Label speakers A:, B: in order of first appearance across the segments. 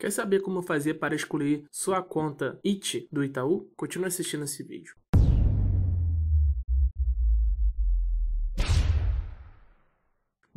A: Quer saber como fazer para excluir sua conta IT do Itaú? Continue assistindo esse vídeo.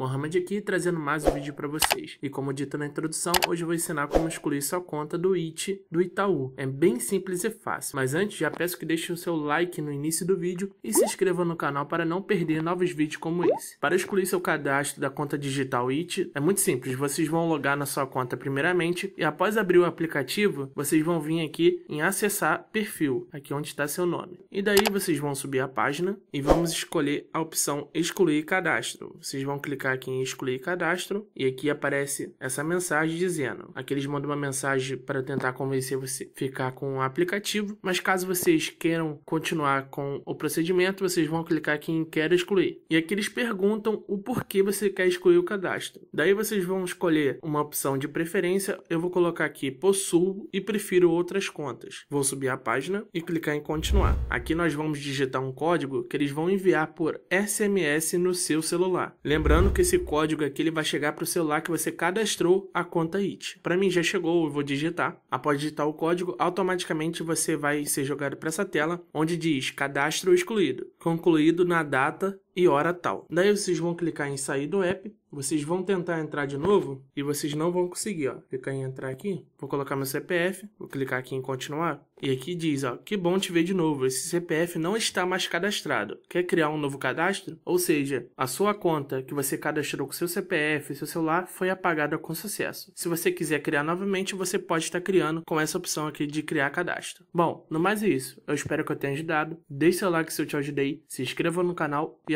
A: Mohamed aqui trazendo mais um vídeo para vocês. E como dito na introdução, hoje eu vou ensinar como excluir sua conta do IT do Itaú. É bem simples e fácil, mas antes já peço que deixe o seu like no início do vídeo e se inscreva no canal para não perder novos vídeos como esse. Para excluir seu cadastro da conta digital IT, é muito simples, vocês vão logar na sua conta primeiramente e após abrir o aplicativo, vocês vão vir aqui em acessar perfil, aqui onde está seu nome. E daí vocês vão subir a página e vamos escolher a opção excluir cadastro. Vocês vão clicar clicar em excluir cadastro e aqui aparece essa mensagem dizendo. Aqui eles mandam uma mensagem para tentar convencer você a ficar com o aplicativo, mas caso vocês queiram continuar com o procedimento, vocês vão clicar aqui em quero excluir. E aqui eles perguntam o porquê você quer excluir o cadastro. Daí vocês vão escolher uma opção de preferência, eu vou colocar aqui possuo e prefiro outras contas. Vou subir a página e clicar em continuar. Aqui nós vamos digitar um código que eles vão enviar por SMS no seu celular. Lembrando que esse código aqui ele vai chegar para o celular que você cadastrou a conta IT. Para mim já chegou, eu vou digitar. Após digitar o código, automaticamente você vai ser jogado para essa tela onde diz cadastro excluído, concluído na data e hora tal. Daí vocês vão clicar em sair do app, vocês vão tentar entrar de novo e vocês não vão conseguir, ó. Clicar em entrar aqui, vou colocar meu CPF, vou clicar aqui em continuar e aqui diz, ó, que bom te ver de novo, esse CPF não está mais cadastrado. Quer criar um novo cadastro? Ou seja, a sua conta que você cadastrou com seu CPF seu celular foi apagada com sucesso. Se você quiser criar novamente, você pode estar criando com essa opção aqui de criar cadastro. Bom, no mais é isso. Eu espero que eu tenha ajudado. Deixe seu like se eu te ajudei, se inscreva no canal e